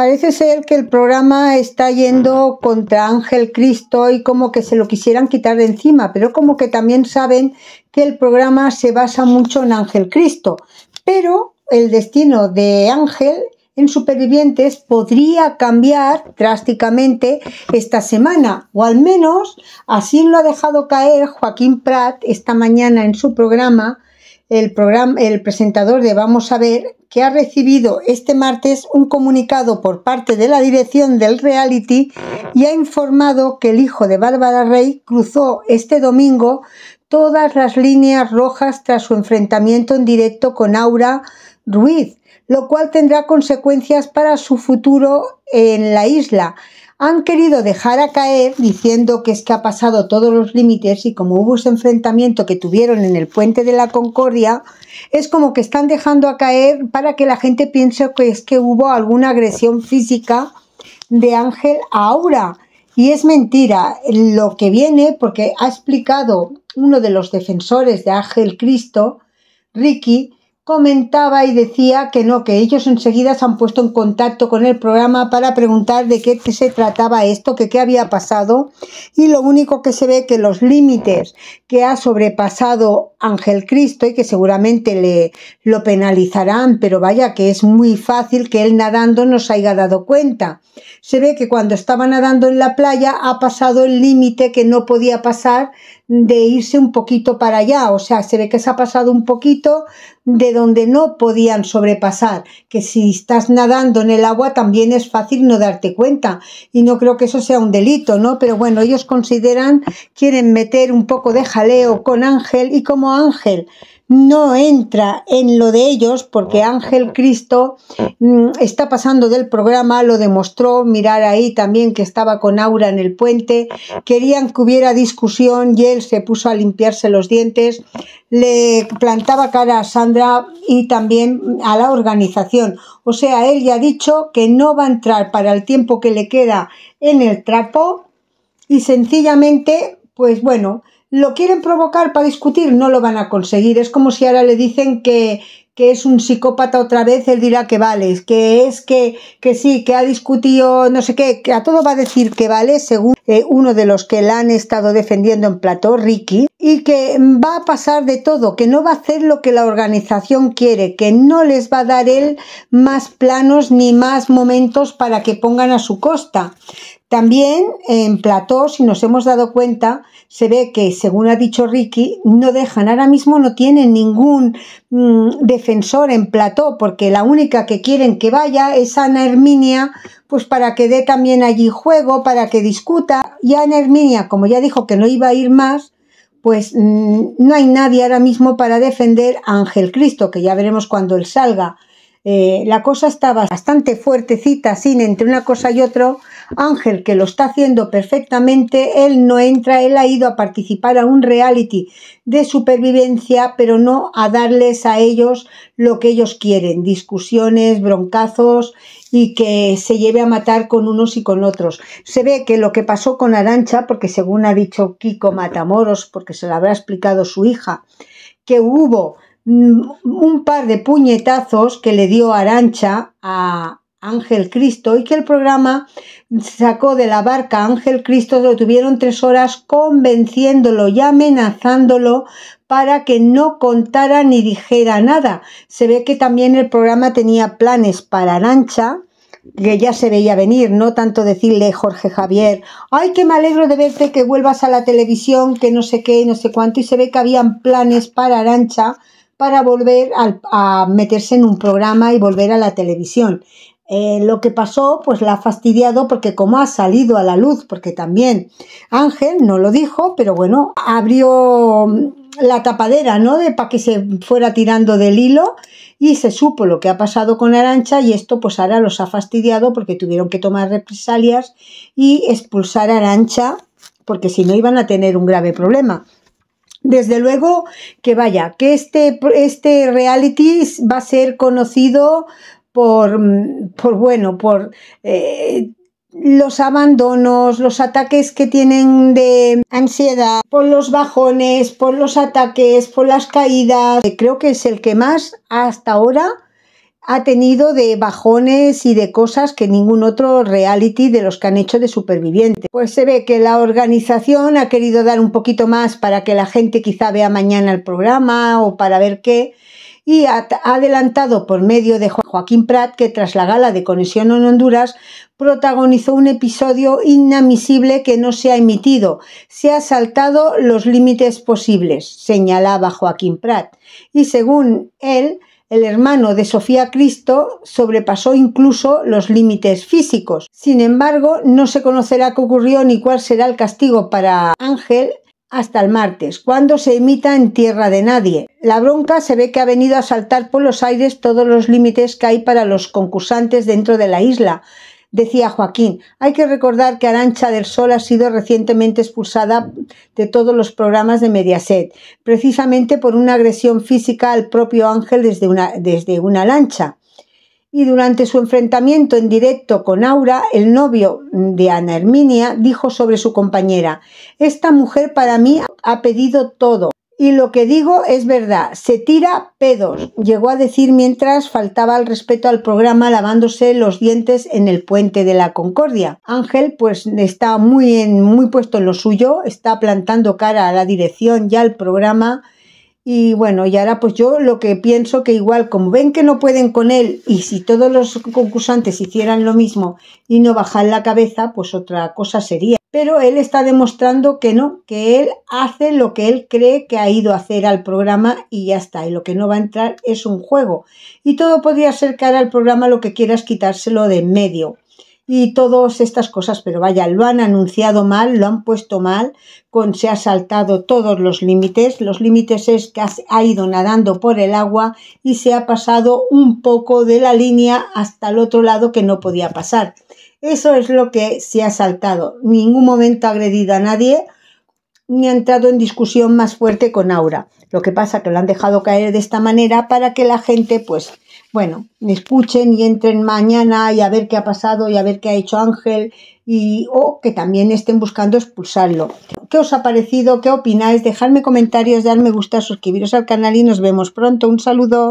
Parece ser que el programa está yendo contra Ángel Cristo y como que se lo quisieran quitar de encima, pero como que también saben que el programa se basa mucho en Ángel Cristo. Pero el destino de Ángel en Supervivientes podría cambiar drásticamente esta semana, o al menos así lo ha dejado caer Joaquín Prat esta mañana en su programa el, presentador de Vamos a ver, que ha recibido este martes un comunicado por parte de la dirección del reality y ha informado que el hijo de Bárbara Rey cruzó este domingo todas las líneas rojas tras su enfrentamiento en directo con Aura Ruiz, lo cual tendrá consecuencias para su futuro en la isla han querido dejar a caer diciendo que es que ha pasado todos los límites y como hubo ese enfrentamiento que tuvieron en el puente de la Concordia, es como que están dejando a caer para que la gente piense que es que hubo alguna agresión física de Ángel a Aura. Y es mentira lo que viene porque ha explicado uno de los defensores de Ángel Cristo, Ricky, comentaba y decía que no, que ellos enseguida se han puesto en contacto con el programa para preguntar de qué se trataba esto, que qué había pasado. Y lo único que se ve que los límites que ha sobrepasado Ángel Cristo y que seguramente le lo penalizarán, pero vaya que es muy fácil que él nadando no se haya dado cuenta. Se ve que cuando estaba nadando en la playa ha pasado el límite que no podía pasar de irse un poquito para allá, o sea, se ve que se ha pasado un poquito de donde no podían sobrepasar, que si estás nadando en el agua también es fácil no darte cuenta y no creo que eso sea un delito, ¿no? Pero bueno, ellos consideran, quieren meter un poco de jaleo con Ángel y como Ángel no entra en lo de ellos porque ah. Ángel Cristo mm, está pasando del programa, lo demostró, mirar ahí también que estaba con Aura en el puente, querían que hubiera discusión y él se puso a limpiarse los dientes, le plantaba cara a Sandra y también a la organización. O sea, él ya ha dicho que no va a entrar para el tiempo que le queda en el trapo y sencillamente, pues bueno, lo quieren provocar para discutir, no lo van a conseguir. Es como si ahora le dicen que, que es un psicópata otra vez, él dirá que vale, que es que, que sí, que ha discutido no sé qué, que a todo va a decir que vale, según eh, uno de los que la han estado defendiendo en plató, Ricky, y que va a pasar de todo, que no va a hacer lo que la organización quiere, que no les va a dar él más planos ni más momentos para que pongan a su costa, también en plató, si nos hemos dado cuenta, se ve que, según ha dicho Ricky, no dejan, ahora mismo no tienen ningún mm, defensor en plató, porque la única que quieren que vaya es Ana Herminia, pues para que dé también allí juego, para que discuta. Y Ana Herminia, como ya dijo que no iba a ir más, pues mm, no hay nadie ahora mismo para defender a Ángel Cristo, que ya veremos cuando él salga. Eh, la cosa estaba bastante fuertecita, sin entre una cosa y otra, Ángel, que lo está haciendo perfectamente, él no entra, él ha ido a participar a un reality de supervivencia, pero no a darles a ellos lo que ellos quieren, discusiones, broncazos y que se lleve a matar con unos y con otros. Se ve que lo que pasó con Arancha, porque según ha dicho Kiko Matamoros, porque se lo habrá explicado su hija, que hubo mm, un par de puñetazos que le dio Arancha a, Ángel Cristo y que el programa sacó de la barca Ángel Cristo, lo tuvieron tres horas convenciéndolo y amenazándolo para que no contara ni dijera nada. Se ve que también el programa tenía planes para Arancha, que ya se veía venir, no tanto decirle Jorge Javier, ay, que me alegro de verte, que vuelvas a la televisión, que no sé qué, no sé cuánto, y se ve que habían planes para Arancha para volver a meterse en un programa y volver a la televisión. Eh, lo que pasó pues la ha fastidiado porque como ha salido a la luz, porque también Ángel no lo dijo, pero bueno, abrió mm, la tapadera, ¿no? De para que se fuera tirando del hilo y se supo lo que ha pasado con Arancha y esto pues ahora los ha fastidiado porque tuvieron que tomar represalias y expulsar a Arancha porque si no iban a tener un grave problema. Desde luego que vaya, que este, este reality va a ser conocido por, mm, por bueno, por eh, los abandonos, los ataques que tienen de ansiedad, por los bajones, por los ataques, por las caídas. Creo que es el que más hasta ahora ha tenido de bajones y de cosas que ningún otro reality de los que han hecho de superviviente. Pues se ve que la organización ha querido dar un poquito más para que la gente quizá vea mañana el programa o para ver qué y ha adelantado por medio de Joaquín Prat que tras la gala de Conexión en Honduras protagonizó un episodio inadmisible que no se ha emitido, se ha saltado los límites posibles, señalaba Joaquín Prat. Y según él, el hermano de Sofía Cristo sobrepasó incluso los límites físicos. Sin embargo, no se conocerá qué ocurrió ni cuál será el castigo para Ángel hasta el martes, cuando se emita en tierra de nadie. La bronca se ve que ha venido a saltar por los aires todos los límites que hay para los concursantes dentro de la isla, decía Joaquín. Hay que recordar que Arancha del Sol ha sido recientemente expulsada de todos los programas de Mediaset, precisamente por una agresión física al propio Ángel desde una, desde una lancha y durante su enfrentamiento en directo con Aura, el novio de Ana Herminia dijo sobre su compañera, esta mujer para mí ha pedido todo. Y lo que digo es verdad, se tira pedos, llegó a decir mientras faltaba al respeto al programa lavándose los dientes en el puente de la Concordia. Ángel pues está muy, en, muy puesto en lo suyo, está plantando cara a la dirección y al programa y bueno, y ahora pues yo lo que pienso que igual, como ven que no pueden con él, y si todos los concursantes hicieran lo mismo y no bajan la cabeza, pues otra cosa sería. Pero él está demostrando que no, que él hace lo que él cree que ha ido a hacer al programa y ya está. Y lo que no va a entrar es un juego. Y todo podría ser cara al programa lo que quieras quitárselo de en medio y todas estas cosas, pero vaya, lo han anunciado mal, lo han puesto mal, con, se ha saltado todos los límites, los límites es que ha ido nadando por el agua y se ha pasado un poco de la línea hasta el otro lado que no podía pasar. Eso es lo que se ha saltado. ningún momento ha agredido a nadie, ni ha entrado en discusión más fuerte con Aura. Lo que pasa que lo han dejado caer de esta manera para que la gente, pues, bueno, escuchen y entren mañana y a ver qué ha pasado y a ver qué ha hecho Ángel y o que también estén buscando expulsarlo. ¿Qué os ha parecido? ¿Qué opináis? Dejadme comentarios, darme gusta, suscribiros al canal y nos vemos pronto. Un saludo.